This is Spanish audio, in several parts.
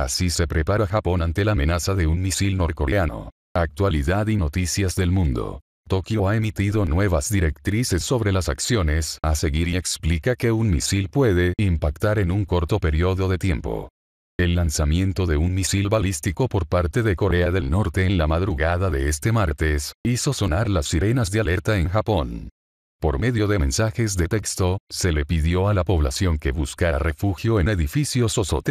Así se prepara Japón ante la amenaza de un misil norcoreano. Actualidad y noticias del mundo. Tokio ha emitido nuevas directrices sobre las acciones a seguir y explica que un misil puede impactar en un corto periodo de tiempo. El lanzamiento de un misil balístico por parte de Corea del Norte en la madrugada de este martes, hizo sonar las sirenas de alerta en Japón. Por medio de mensajes de texto, se le pidió a la población que buscara refugio en edificios o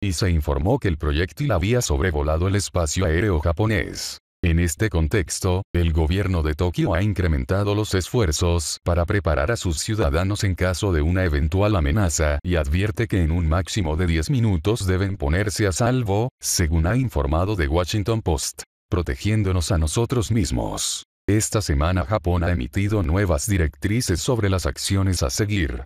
y se informó que el proyectil había sobrevolado el espacio aéreo japonés. En este contexto, el gobierno de Tokio ha incrementado los esfuerzos para preparar a sus ciudadanos en caso de una eventual amenaza y advierte que en un máximo de 10 minutos deben ponerse a salvo, según ha informado The Washington Post, protegiéndonos a nosotros mismos. Esta semana Japón ha emitido nuevas directrices sobre las acciones a seguir.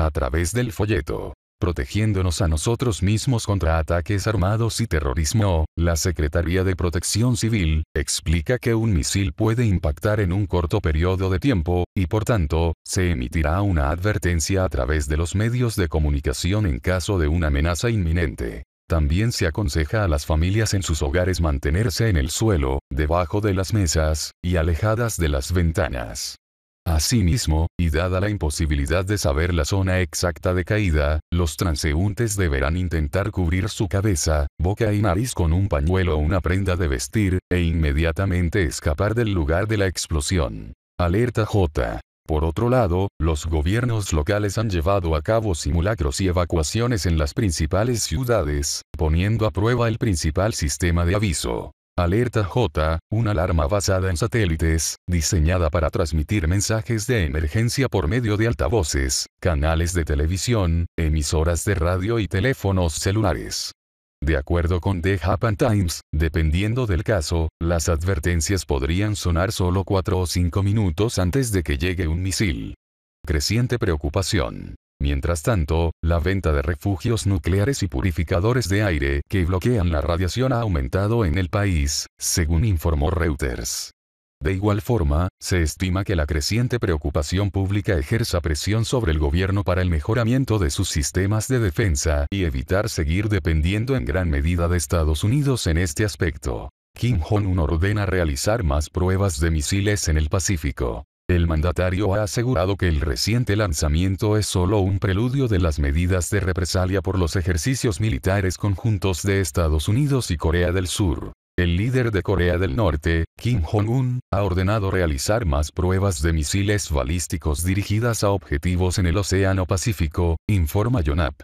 A través del folleto, protegiéndonos a nosotros mismos contra ataques armados y terrorismo, la Secretaría de Protección Civil explica que un misil puede impactar en un corto periodo de tiempo, y por tanto, se emitirá una advertencia a través de los medios de comunicación en caso de una amenaza inminente. También se aconseja a las familias en sus hogares mantenerse en el suelo, debajo de las mesas, y alejadas de las ventanas. Asimismo, y dada la imposibilidad de saber la zona exacta de caída, los transeúntes deberán intentar cubrir su cabeza, boca y nariz con un pañuelo o una prenda de vestir, e inmediatamente escapar del lugar de la explosión. Alerta J. Por otro lado, los gobiernos locales han llevado a cabo simulacros y evacuaciones en las principales ciudades, poniendo a prueba el principal sistema de aviso. Alerta J, una alarma basada en satélites, diseñada para transmitir mensajes de emergencia por medio de altavoces, canales de televisión, emisoras de radio y teléfonos celulares. De acuerdo con The Japan Times, dependiendo del caso, las advertencias podrían sonar solo 4 o 5 minutos antes de que llegue un misil. Creciente preocupación. Mientras tanto, la venta de refugios nucleares y purificadores de aire que bloquean la radiación ha aumentado en el país, según informó Reuters. De igual forma, se estima que la creciente preocupación pública ejerza presión sobre el gobierno para el mejoramiento de sus sistemas de defensa y evitar seguir dependiendo en gran medida de Estados Unidos en este aspecto. Kim Jong-un ordena realizar más pruebas de misiles en el Pacífico. El mandatario ha asegurado que el reciente lanzamiento es solo un preludio de las medidas de represalia por los ejercicios militares conjuntos de Estados Unidos y Corea del Sur. El líder de Corea del Norte, Kim Jong-un, ha ordenado realizar más pruebas de misiles balísticos dirigidas a objetivos en el Océano Pacífico, informa Yonhap.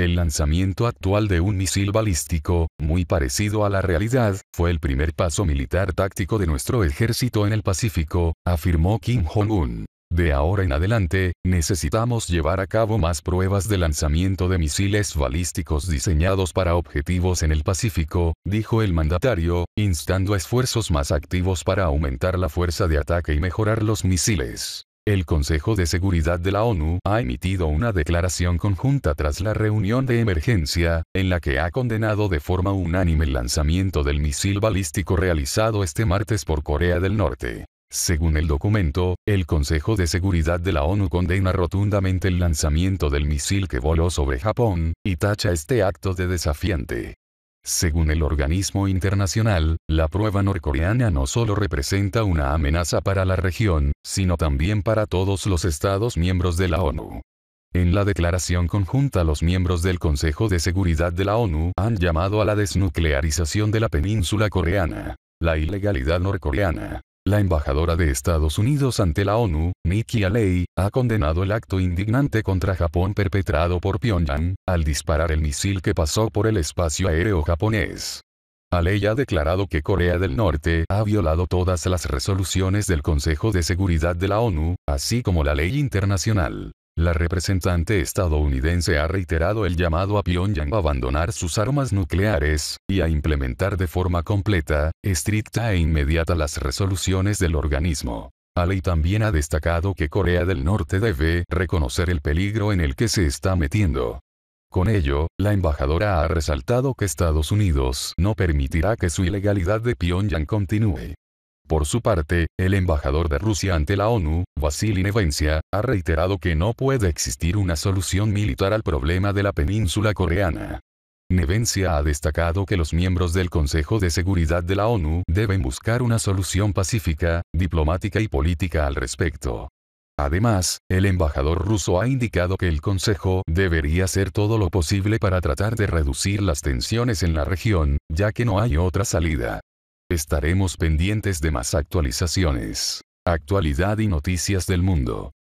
El lanzamiento actual de un misil balístico, muy parecido a la realidad, fue el primer paso militar táctico de nuestro ejército en el Pacífico, afirmó Kim Jong-un. De ahora en adelante, necesitamos llevar a cabo más pruebas de lanzamiento de misiles balísticos diseñados para objetivos en el Pacífico, dijo el mandatario, instando a esfuerzos más activos para aumentar la fuerza de ataque y mejorar los misiles. El Consejo de Seguridad de la ONU ha emitido una declaración conjunta tras la reunión de emergencia, en la que ha condenado de forma unánime el lanzamiento del misil balístico realizado este martes por Corea del Norte. Según el documento, el Consejo de Seguridad de la ONU condena rotundamente el lanzamiento del misil que voló sobre Japón, y tacha este acto de desafiante. Según el organismo internacional, la prueba norcoreana no solo representa una amenaza para la región, sino también para todos los Estados miembros de la ONU. En la declaración conjunta los miembros del Consejo de Seguridad de la ONU han llamado a la desnuclearización de la península coreana, la ilegalidad norcoreana, la embajadora de Estados Unidos ante la ONU, Nikki Haley, ha condenado el acto indignante contra Japón perpetrado por Pyongyang, al disparar el misil que pasó por el espacio aéreo japonés. Haley ha declarado que Corea del Norte ha violado todas las resoluciones del Consejo de Seguridad de la ONU, así como la ley internacional. La representante estadounidense ha reiterado el llamado a Pyongyang a abandonar sus armas nucleares, y a implementar de forma completa, estricta e inmediata las resoluciones del organismo. ley también ha destacado que Corea del Norte debe reconocer el peligro en el que se está metiendo. Con ello, la embajadora ha resaltado que Estados Unidos no permitirá que su ilegalidad de Pyongyang continúe. Por su parte, el embajador de Rusia ante la ONU, Vasily Nevencia, ha reiterado que no puede existir una solución militar al problema de la península coreana. Nevencia ha destacado que los miembros del Consejo de Seguridad de la ONU deben buscar una solución pacífica, diplomática y política al respecto. Además, el embajador ruso ha indicado que el Consejo debería hacer todo lo posible para tratar de reducir las tensiones en la región, ya que no hay otra salida. Estaremos pendientes de más actualizaciones. Actualidad y noticias del mundo.